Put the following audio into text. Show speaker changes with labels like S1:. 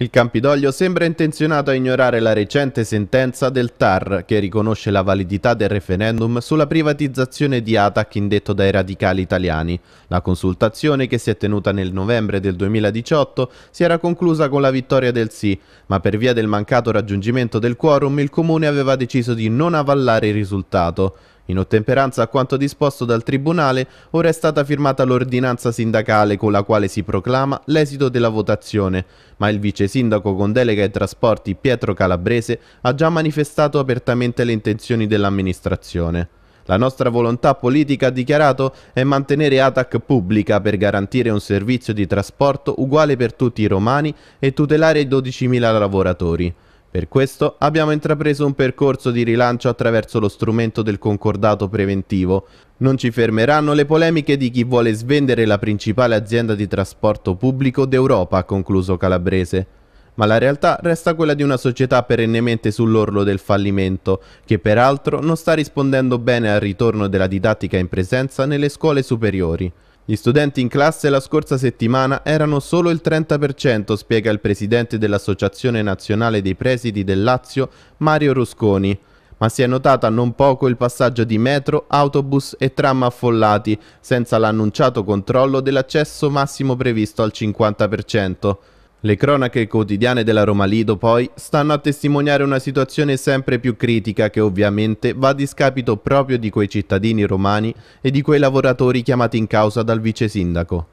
S1: Il Campidoglio sembra intenzionato a ignorare la recente sentenza del TAR che riconosce la validità del referendum sulla privatizzazione di ATAC indetto dai radicali italiani. La consultazione che si è tenuta nel novembre del 2018 si era conclusa con la vittoria del sì, ma per via del mancato raggiungimento del quorum il comune aveva deciso di non avallare il risultato. In ottemperanza a quanto disposto dal Tribunale, ora è stata firmata l'ordinanza sindacale con la quale si proclama l'esito della votazione, ma il vice sindaco con delega ai trasporti Pietro Calabrese ha già manifestato apertamente le intenzioni dell'amministrazione. La nostra volontà politica, ha dichiarato, è mantenere ATAC pubblica per garantire un servizio di trasporto uguale per tutti i romani e tutelare i 12.000 lavoratori. Per questo abbiamo intrapreso un percorso di rilancio attraverso lo strumento del concordato preventivo. Non ci fermeranno le polemiche di chi vuole svendere la principale azienda di trasporto pubblico d'Europa, ha concluso Calabrese. Ma la realtà resta quella di una società perennemente sull'orlo del fallimento, che peraltro non sta rispondendo bene al ritorno della didattica in presenza nelle scuole superiori. Gli studenti in classe la scorsa settimana erano solo il 30%, spiega il presidente dell'Associazione Nazionale dei Presidi del Lazio, Mario Rusconi. Ma si è notata non poco il passaggio di metro, autobus e tram affollati, senza l'annunciato controllo dell'accesso massimo previsto al 50%. Le cronache quotidiane della Roma Lido poi stanno a testimoniare una situazione sempre più critica che ovviamente va a discapito proprio di quei cittadini romani e di quei lavoratori chiamati in causa dal vice sindaco.